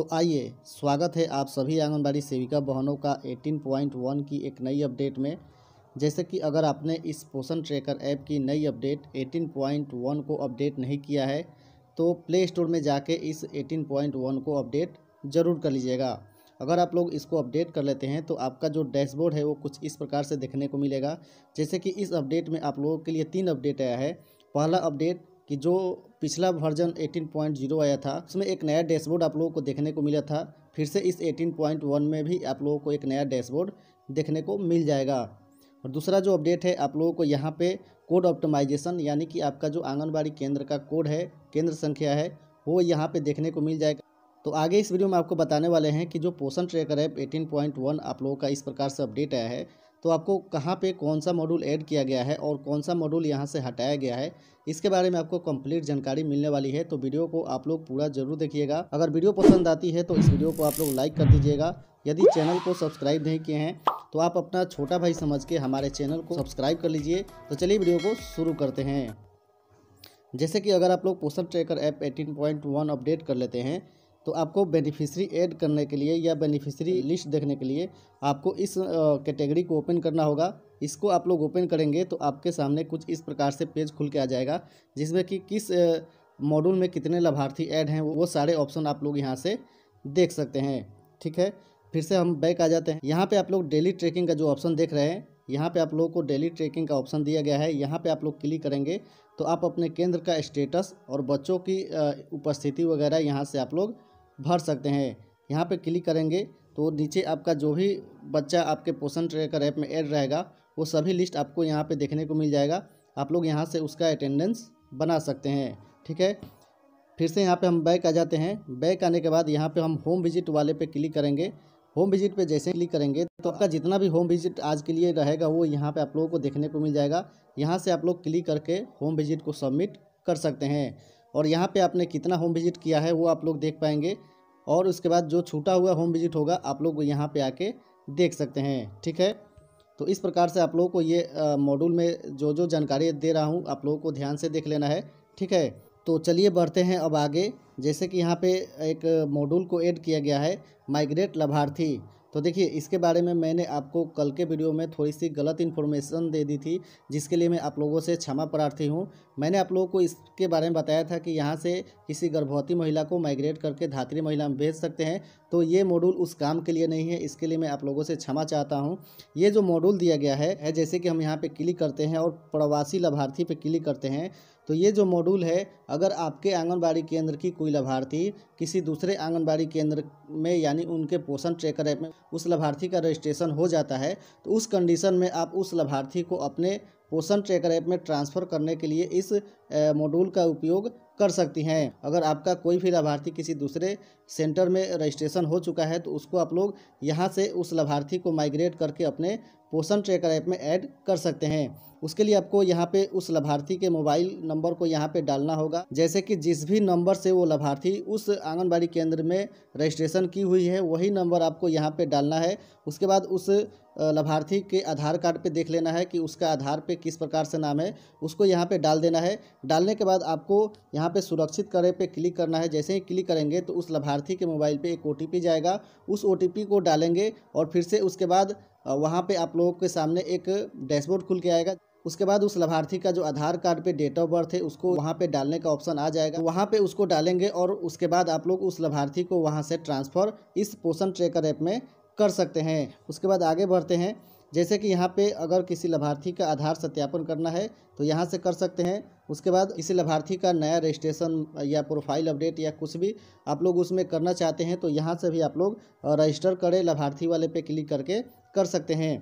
तो आइए स्वागत है आप सभी आंगनबाड़ी सेविका बहनों का 18.1 की एक नई अपडेट में जैसे कि अगर आपने इस पोषण ट्रैकर ऐप की नई अपडेट 18.1 को अपडेट नहीं किया है तो प्ले स्टोर में जाके इस 18.1 को अपडेट ज़रूर कर लीजिएगा अगर आप लोग इसको अपडेट कर लेते हैं तो आपका जो डैशबोर्ड है वो कुछ इस प्रकार से देखने को मिलेगा जैसे कि इस अपडेट में आप लोगों के लिए तीन अपडेट आया है पहला अपडेट कि जो पिछला वर्जन 18.0 आया था उसमें एक नया डैशबोर्ड आप लोगों को देखने को मिला था फिर से इस 18.1 में भी आप लोगों को एक नया डैशबोर्ड देखने को मिल जाएगा और दूसरा जो अपडेट है आप लोगों को यहाँ पे कोड ऑप्टिमाइजेशन यानी कि आपका जो आंगनबाड़ी केंद्र का कोड है केंद्र संख्या है वो यहाँ पर देखने को मिल जाएगा तो आगे इस वीडियो में आपको बताने वाले हैं कि जो पोषण ट्रेकर ऐप एटीन आप लोगों का इस प्रकार से अपडेट आया है तो आपको कहाँ पे कौन सा मॉड्यूल ऐड किया गया है और कौन सा मॉड्यूल यहाँ से हटाया गया है इसके बारे में आपको कंप्लीट जानकारी मिलने वाली है तो वीडियो को आप लोग पूरा जरूर देखिएगा अगर वीडियो पसंद आती है तो इस वीडियो को आप लोग लाइक कर दीजिएगा यदि चैनल को सब्सक्राइब नहीं किए हैं तो आप अपना छोटा भाई समझ के हमारे चैनल को सब्सक्राइब कर लीजिए तो चलिए वीडियो को शुरू करते हैं जैसे कि अगर आप लोग पोषण ट्रैकर ऐप एटीन अपडेट कर लेते हैं तो आपको बेनिफिशरी ऐड करने के लिए या बेनिफिशरी लिस्ट देखने के लिए आपको इस कैटेगरी को ओपन करना होगा इसको आप लोग ओपन करेंगे तो आपके सामने कुछ इस प्रकार से पेज खुल के आ जाएगा जिसमें कि किस मॉड्यूल में कितने लाभार्थी ऐड हैं वो सारे ऑप्शन आप लोग यहाँ से देख सकते हैं ठीक है फिर से हम बैक आ जाते हैं यहाँ पर आप लोग डेली ट्रैकिंग का जो ऑप्शन देख रहे हैं यहाँ पर आप लोगों को डेली ट्रैकिंग का ऑप्शन दिया गया है यहाँ पर आप लोग क्लिक करेंगे तो आप अपने केंद्र का स्टेटस और बच्चों की उपस्थिति वगैरह यहाँ से आप लोग भर सकते हैं यहाँ पे क्लिक करेंगे तो नीचे आपका जो भी बच्चा आपके पोषण ट्रेकर ऐप में ऐड रहेगा वो सभी लिस्ट आपको यहाँ पे देखने को मिल जाएगा आप लोग यहाँ से उसका अटेंडेंस बना सकते हैं ठीक है फिर से यहाँ पे हम बैक आ जाते हैं बैक आने के बाद यहाँ पे हम होम विजिट वाले पे क्लिक करेंगे होम विजिट पे जैसे क्लिक करेंगे तो आपका जितना भी होम विजिट आज के लिए रहेगा वो यहाँ पर आप लोगों को देखने को मिल जाएगा यहाँ से आप लोग क्लिक करके होम विजिट को सबमिट कर सकते हैं और यहाँ पे आपने कितना होम विजिट किया है वो आप लोग देख पाएंगे और उसके बाद जो छूटा हुआ होम विजिट होगा आप लोग यहाँ पर आके देख सकते हैं ठीक है तो इस प्रकार से आप लोगों को ये मॉड्यूल में जो जो जानकारी दे रहा हूँ आप लोगों को ध्यान से देख लेना है ठीक है तो चलिए बढ़ते हैं अब आगे जैसे कि यहाँ पर एक मॉड्यूल को ऐड किया गया है माइग्रेट लाभार्थी तो देखिए इसके बारे में मैंने आपको कल के वीडियो में थोड़ी सी गलत इन्फॉर्मेशन दे दी थी जिसके लिए मैं आप लोगों से क्षमा प्रार्थी हूँ मैंने आप लोगों को इसके बारे में बताया था कि यहाँ से किसी गर्भवती महिला को माइग्रेट करके धात्री महिला में भेज सकते हैं तो ये मॉड्यूल उस काम के लिए नहीं है इसके लिए मैं आप लोगों से क्षमा चाहता हूँ ये जो मॉड्यूल दिया गया है, है जैसे कि हम यहाँ पर क्लिक करते हैं और प्रवासी लाभार्थी पर क्लिक करते हैं तो ये जो मॉड्यूल है अगर आपके आंगनबाड़ी केंद्र की कोई लाभार्थी किसी दूसरे आंगनबाड़ी केंद्र में यानी उनके पोषण ट्रैकर ऐप में उस लाभार्थी का रजिस्ट्रेशन हो जाता है तो उस कंडीशन में आप उस लाभार्थी को अपने पोषण ट्रैकर ऐप में ट्रांसफ़र करने के लिए इस मॉड्यूल का उपयोग कर सकती हैं अगर आपका कोई भी लाभार्थी किसी दूसरे सेंटर में रजिस्ट्रेशन हो चुका है तो उसको आप लोग यहाँ से उस लाभार्थी को माइग्रेट करके अपने पोषण ट्रैकर ऐप में ऐड कर सकते हैं उसके लिए आपको यहाँ पे उस लाभार्थी के मोबाइल नंबर को यहाँ पे डालना होगा जैसे कि जिस भी नंबर से वो लाभार्थी उस आंगनबाड़ी केंद्र में रजिस्ट्रेशन की हुई है वही नंबर आपको यहाँ पे डालना है उसके बाद उस लाभार्थी के आधार कार्ड पे देख लेना है कि उसका आधार पे किस प्रकार से नाम है उसको यहाँ पे डाल देना है डालने के बाद आपको यहाँ पे सुरक्षित करे पे क्लिक करना है जैसे ही क्लिक करेंगे तो उस लाभार्थी के मोबाइल पे एक ओ जाएगा उस ओ को डालेंगे और फिर से उसके बाद वहाँ पे आप लोगों के सामने एक डैशबोर्ड खुल के आएगा उसके बाद उस लाभार्थी का जो आधार कार्ड पे डेट ऑफ बर्थ है उसको वहाँ पे डालने का ऑप्शन आ जाएगा तो वहाँ पे उसको डालेंगे और उसके बाद आप लोग उस लाभार्थी को वहाँ से ट्रांसफ़र इस पोषण ट्रेकर ऐप में कर सकते हैं उसके बाद आगे बढ़ते हैं जैसे कि यहाँ पे अगर किसी लाभार्थी का आधार सत्यापन करना है तो यहाँ से कर सकते हैं उसके बाद किसी लाभार्थी का नया रजिस्ट्रेशन या प्रोफाइल अपडेट या कुछ भी आप लोग उसमें करना चाहते हैं तो यहाँ से भी आप लोग रजिस्टर करें लाभार्थी वाले पे क्लिक करके कर सकते हैं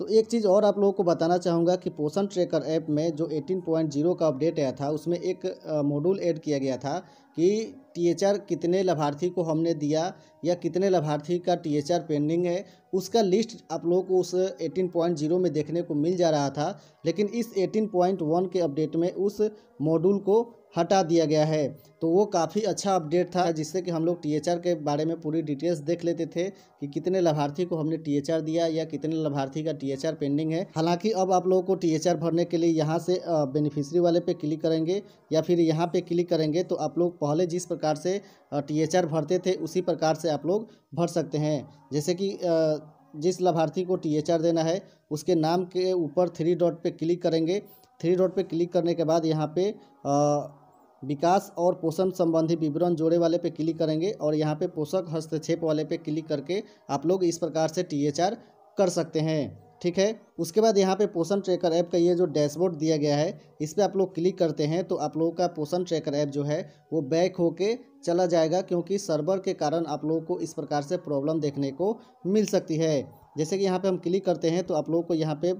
तो एक चीज़ और आप लोगों को बताना चाहूँगा कि पोषण ट्रैकर ऐप में जो 18.0 का अपडेट आया था उसमें एक मॉड्यूल ऐड किया गया था कि टीएचआर कितने लाभार्थी को हमने दिया या कितने लाभार्थी का टीएचआर पेंडिंग है उसका लिस्ट आप लोगों को उस 18.0 में देखने को मिल जा रहा था लेकिन इस 18.1 के अपडेट में उस मॉड्यूल को हटा दिया गया है तो वो काफ़ी अच्छा अपडेट था जिससे कि हम लोग टी के बारे में पूरी डिटेल्स देख लेते थे कि कितने लाभार्थी को हमने टी दिया या कितने लाभार्थी का टी पेंडिंग है हालांकि अब आप लोगों को टी भरने के लिए यहाँ से बेनिफिशरी वाले पे क्लिक करेंगे या फिर यहाँ पे क्लिक करेंगे तो आप लोग पहले जिस प्रकार से टी भरते थे उसी प्रकार से आप लोग भर सकते हैं जैसे कि जिस लाभार्थी को टी देना है उसके नाम के ऊपर थ्री डॉट पर क्लिक करेंगे थ्री डॉट पर क्लिक करने के बाद यहाँ पे विकास और पोषण संबंधी विवरण जोड़े वाले पे क्लिक करेंगे और यहाँ पे पोषक हस्तक्षेप वाले पे क्लिक करके आप लोग इस प्रकार से टी कर सकते हैं ठीक है उसके बाद यहाँ पे पोषण ट्रैकर ऐप का ये जो डैशबोर्ड दिया गया है इस पर आप लोग क्लिक करते हैं तो आप लोगों का पोषण ट्रैकर ऐप जो है वो बैक होके चला जाएगा क्योंकि सर्वर के कारण आप लोगों को इस प्रकार से प्रॉब्लम देखने को मिल सकती है जैसे कि यहाँ पे हम क्लिक करते हैं तो आप लोगों को यहाँ पे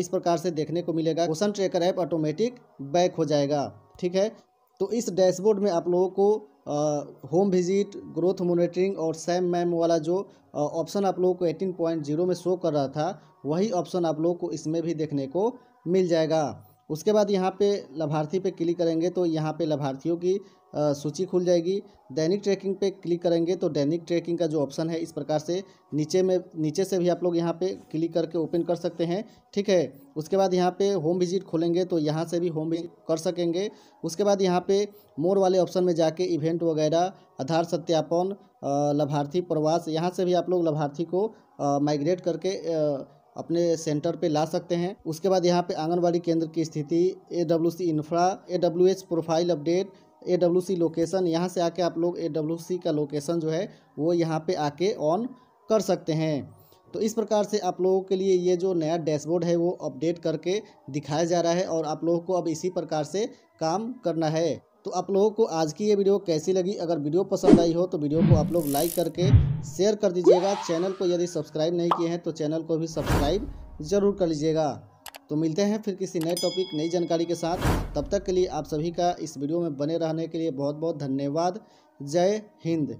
इस प्रकार से देखने को मिलेगा पोषण ट्रेकर ऐप ऑटोमेटिक बैक हो जाएगा ठीक है तो इस डैशबोर्ड में आप लोगों को होम विजिट ग्रोथ मोनिटरिंग और सैम मैम वाला जो ऑप्शन आप लोगों को एटीन पॉइंट जीरो में शो कर रहा था वही ऑप्शन आप लोगों को इसमें भी देखने को मिल जाएगा उसके बाद यहाँ पे लाभार्थी पे क्लिक करेंगे तो यहाँ पे लाभार्थियों की सूची खुल जाएगी दैनिक ट्रैकिंग पे क्लिक करेंगे तो दैनिक ट्रैकिंग का जो ऑप्शन है इस प्रकार से नीचे में नीचे से भी आप लोग यहाँ पे क्लिक करके ओपन कर सकते हैं ठीक है उसके बाद यहाँ पे होम विजिट खोलेंगे तो यहाँ से भी होम विजिट कर सकेंगे उसके बाद यहाँ पे मोर वाले ऑप्शन में जाके इवेंट वगैरह आधार सत्यापन लाभार्थी प्रवास यहाँ से भी आप लोग लाभार्थी को माइग्रेट करके अपने सेंटर पे ला सकते हैं उसके बाद यहाँ पे आंगनबाड़ी केंद्र की स्थिति A W C infra A W H profile update A W C location यहाँ से आके आप लोग ए डब्ल्यू सी का लोकेशन जो है वो यहाँ पे आके ऑन कर सकते हैं तो इस प्रकार से आप लोगों के लिए ये जो नया डैशबोर्ड है वो अपडेट करके दिखाया जा रहा है और आप लोगों को अब इसी प्रकार से काम करना है तो आप लोगों को आज की ये वीडियो कैसी लगी अगर वीडियो पसंद आई हो तो वीडियो को आप लोग लाइक करके शेयर कर दीजिएगा चैनल को यदि सब्सक्राइब नहीं किए हैं तो चैनल को भी सब्सक्राइब ज़रूर कर लीजिएगा तो मिलते हैं फिर किसी नए टॉपिक नई जानकारी के साथ तब तक के लिए आप सभी का इस वीडियो में बने रहने के लिए बहुत बहुत धन्यवाद जय हिंद